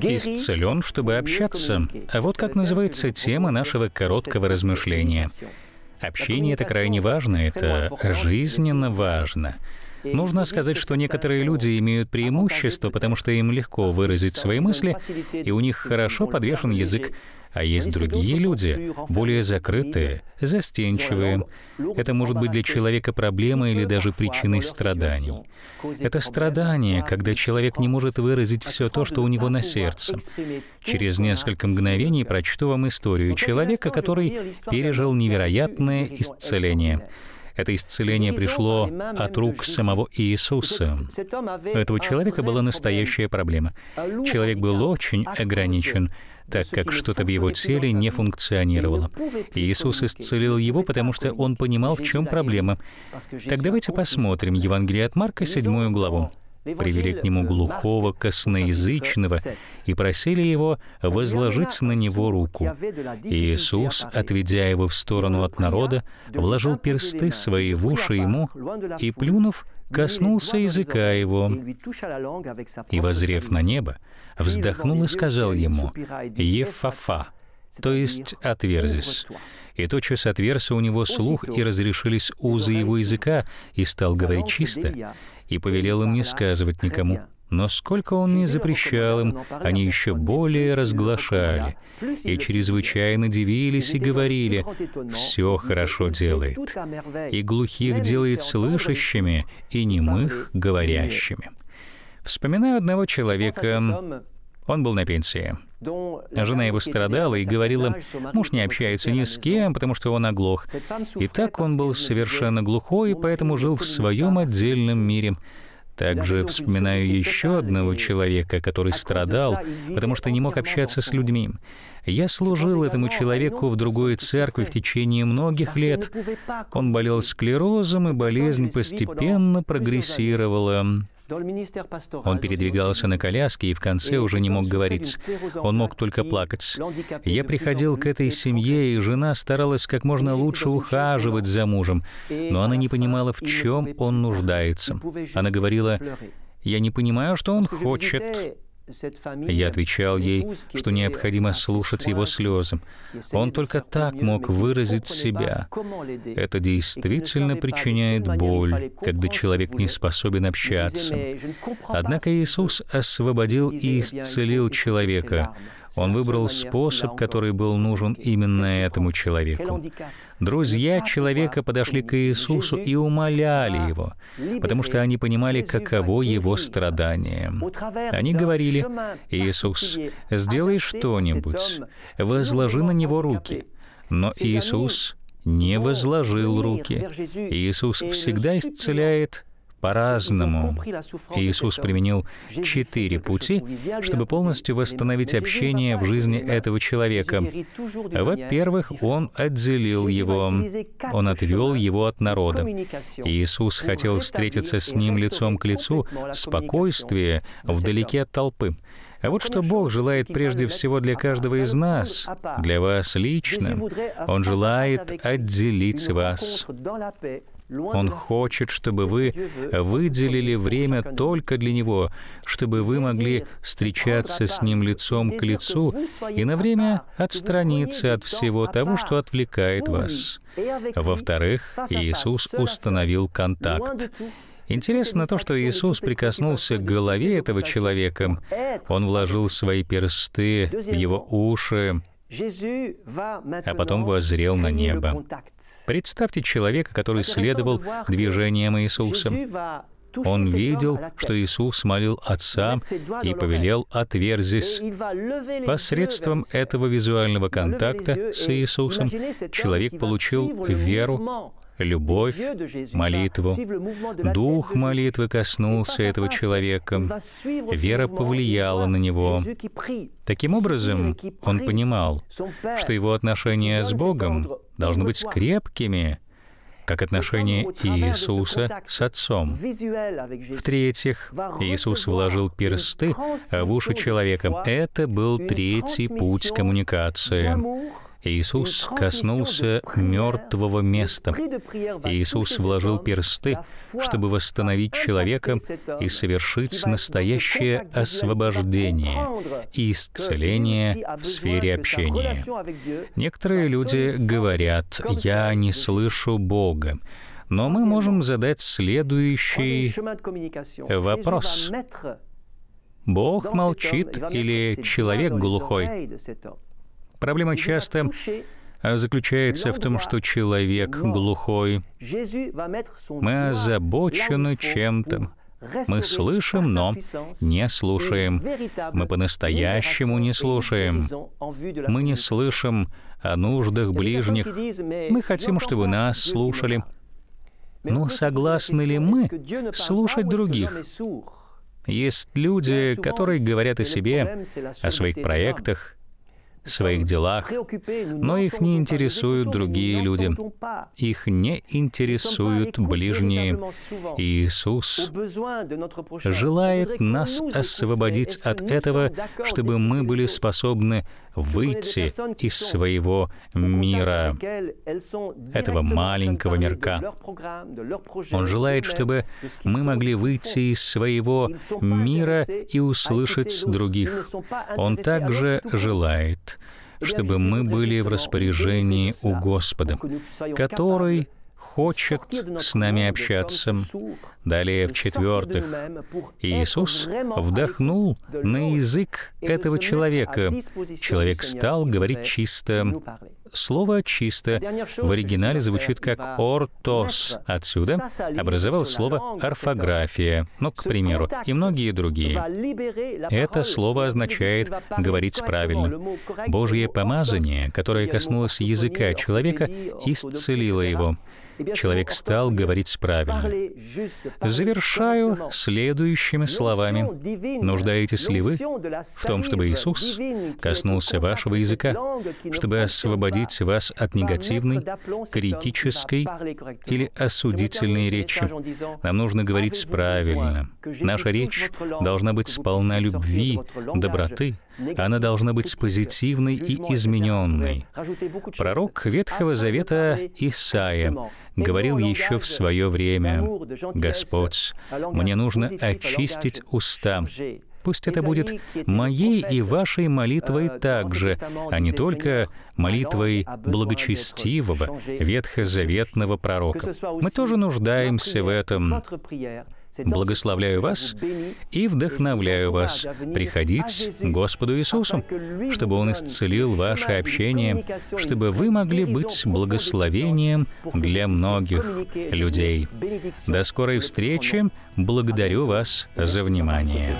Исцелен, чтобы общаться. А вот как называется тема нашего короткого размышления. Общение — это крайне важно, это жизненно важно. Нужно сказать, что некоторые люди имеют преимущество, потому что им легко выразить свои мысли, и у них хорошо подвешен язык. А есть другие люди, более закрытые, застенчивые. Это может быть для человека проблема или даже причиной страданий. Это страдание, когда человек не может выразить все то, что у него на сердце. Через несколько мгновений прочту вам историю человека, который пережил невероятное исцеление. Это исцеление пришло от рук самого Иисуса. У этого человека была настоящая проблема. Человек был очень ограничен, так как что-то в его теле не функционировало. Иисус исцелил его, потому что он понимал, в чем проблема. Так давайте посмотрим Евангелие от Марка, 7 главу привели к нему глухого, косноязычного и просили его возложить на него руку. И Иисус, отведя его в сторону от народа, вложил персты свои в уши ему и, плюнув, коснулся языка его, и, возрев на небо, вздохнул и сказал ему «Ефафа», то есть «отверзись». И тотчас отверся у него слух, и разрешились узы его языка, и стал говорить чисто и повелел им не сказывать никому. Но сколько он не запрещал им, они еще более разглашали, и чрезвычайно дивились и говорили, «Все хорошо делает, и глухих делает слышащими, и немых — говорящими». Вспоминаю одного человека, он был на пенсии. А жена его страдала и говорила, муж не общается ни с кем, потому что он оглох. И так он был совершенно глухой, и поэтому жил в своем отдельном мире. Также вспоминаю еще одного человека, который страдал, потому что не мог общаться с людьми. Я служил этому человеку в другой церкви в течение многих лет. Он болел склерозом, и болезнь постепенно прогрессировала. Он передвигался на коляске и в конце уже не мог говорить. Он мог только плакать. Я приходил к этой семье, и жена старалась как можно лучше ухаживать за мужем, но она не понимала, в чем он нуждается. Она говорила, «Я не понимаю, что он хочет». Я отвечал ей, что необходимо слушать его слезам. Он только так мог выразить себя. Это действительно причиняет боль, когда человек не способен общаться. Однако Иисус освободил и исцелил человека, он выбрал способ, который был нужен именно этому человеку. Друзья человека подошли к Иисусу и умоляли его, потому что они понимали, каково его страдание. Они говорили, «Иисус, сделай что-нибудь, возложи на него руки». Но Иисус не возложил руки. Иисус всегда исцеляет по-разному. Иисус применил четыре пути, чтобы полностью восстановить общение в жизни этого человека. Во-первых, Он отделил его, Он отвел его от народа. Иисус хотел встретиться с ним лицом к лицу, в спокойствии, вдалеке от толпы. А вот что Бог желает прежде всего для каждого из нас, для вас лично. Он желает отделить вас. Он хочет, чтобы вы выделили время только для Него, чтобы вы могли встречаться с Ним лицом к лицу и на время отстраниться от всего того, что отвлекает вас. Во-вторых, Иисус установил контакт. Интересно то, что Иисус прикоснулся к голове этого человека. Он вложил свои персты в его ну, уши, а потом воззрел на небо. Представьте человека, который следовал движениям Иисуса. Он видел, что Иисус молил Отца и повелел «отверзись». Посредством этого визуального контакта с Иисусом человек получил веру, любовь, молитву. Дух молитвы коснулся этого человека. Вера повлияла на него. Таким образом, он понимал, что его отношения с Богом должны быть крепкими, как отношение Иисуса с Отцом. В-третьих, Иисус вложил персты в уши человека. Это был третий путь коммуникации Иисус коснулся мертвого места. Иисус вложил персты, чтобы восстановить человека и совершить настоящее освобождение и исцеление а в сфере общения. Некоторые люди говорят, «Я не слышу Бога». Но мы можем задать следующий вопрос. Бог молчит или человек глухой? Проблема часто э, заключается в том, что человек глухой. Мы озабочены чем-то. Мы слышим, но не слушаем. Мы по-настоящему не слушаем. Мы не слышим о нуждах ближних. Мы хотим, чтобы нас слушали. Но согласны ли мы слушать других? Есть люди, которые говорят о себе, о своих проектах, своих делах, но их не интересуют другие люди. Их не интересуют ближние. Иисус желает нас освободить от этого, чтобы мы были способны выйти из своего мира, этого маленького мирка. Он желает, eh чтобы мы могли выйти из своего мира и услышать других. Он также желает, чтобы мы были в распоряжении у Господа, который хочет с нами общаться. Далее, в-четвертых, Иисус вдохнул на язык этого человека. Человек стал говорить чисто. Слово «чисто» в оригинале звучит как «ортос». Отсюда образовалось слово «орфография», ну, к примеру, и многие другие. Это слово означает «говорить правильно». Божье помазание, которое коснулось языка человека, исцелило его. Человек стал говорить правильно. Завершаю следующими словами. Нуждаетесь ли вы в том, чтобы Иисус коснулся вашего языка, чтобы освободить вас от негативной, критической или осудительной речи? Нам нужно говорить правильно. Наша речь должна быть сполна любви, доброты, она должна быть позитивной и измененной. Пророк Ветхого Завета Исаия говорил еще в свое время, «Господь, мне нужно очистить уста, пусть это будет моей и вашей молитвой также, а не только молитвой благочестивого ветхозаветного пророка. Мы тоже нуждаемся в этом. Благословляю вас и вдохновляю вас приходить к Господу Иисусу, чтобы Он исцелил ваше общение, чтобы вы могли быть благословением для многих людей. До скорой встречи. Благодарю вас за внимание.